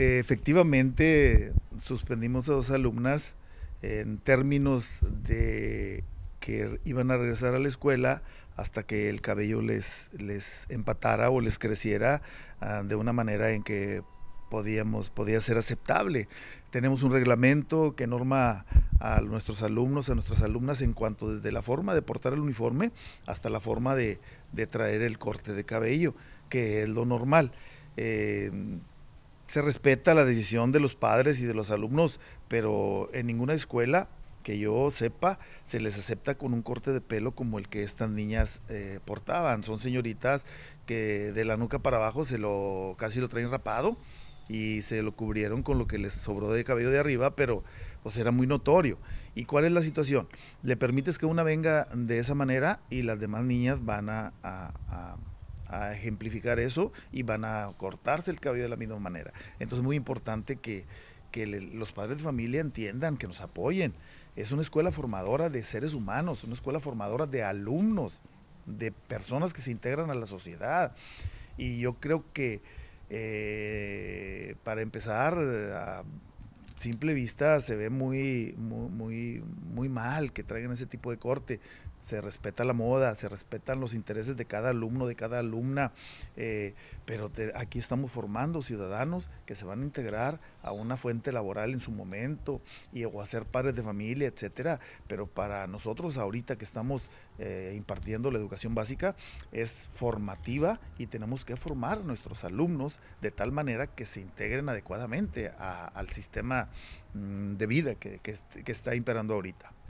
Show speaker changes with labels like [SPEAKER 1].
[SPEAKER 1] Efectivamente, suspendimos a dos alumnas en términos de que iban a regresar a la escuela hasta que el cabello les, les empatara o les creciera ah, de una manera en que podíamos, podía ser aceptable. Tenemos un reglamento que norma a nuestros alumnos, a nuestras alumnas, en cuanto desde la forma de portar el uniforme hasta la forma de, traer el corte de cabello, que es lo normal. Eh, se respeta la decisión de los padres y de los alumnos, pero en ninguna escuela que yo sepa, se les acepta con un corte de pelo como el que estas niñas eh, portaban. Son señoritas que de la nuca para abajo se lo casi lo traen rapado y se lo cubrieron con lo que les sobró de cabello de arriba, pero pues era muy notorio. ¿Y cuál es la situación? Le permites que una venga de esa manera y las demás niñas van a ejemplificar eso y van a cortarse el cabello de la misma manera. Entonces es muy importante que, los padres de familia entiendan, que nos apoyen. Es una escuela formadora de seres humanos, una escuela formadora de alumnos, de personas que se integran a la sociedad. Y yo creo que eh, para empezar eh, a simple vista se ve muy, muy, muy, mal que traigan ese tipo de corte. Se respeta la moda, se respetan los intereses de cada alumno, de cada alumna, eh, pero aquí estamos formando ciudadanos que se van a integrar a una fuente laboral en su momento y, o a ser padres de familia, etcétera. Pero para nosotros ahorita que estamos eh, impartiendo la educación básica es formativa y tenemos que formar a nuestros alumnos de tal manera que se integren adecuadamente al sistema Mm, de vida que, que, está imperando ahorita.